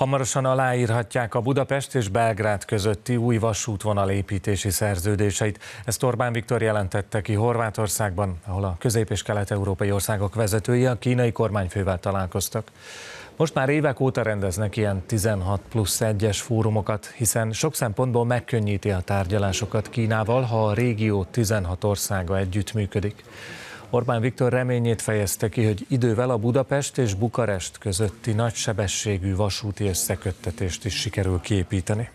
Hamarosan aláírhatják a Budapest és Belgrád közötti új vasútvonal építési szerződéseit. Ezt Orbán Viktor jelentette ki Horvátországban, ahol a közép- és kelet-európai országok vezetői a kínai kormányfővel találkoztak. Most már évek óta rendeznek ilyen 16 plusz 1-es fórumokat, hiszen sok szempontból megkönnyíti a tárgyalásokat Kínával, ha a régió 16 országa együttműködik. Orbán Viktor reményét fejezte ki, hogy idővel a Budapest és Bukarest közötti nagysebességű vasúti összeköttetést is sikerül kiépíteni.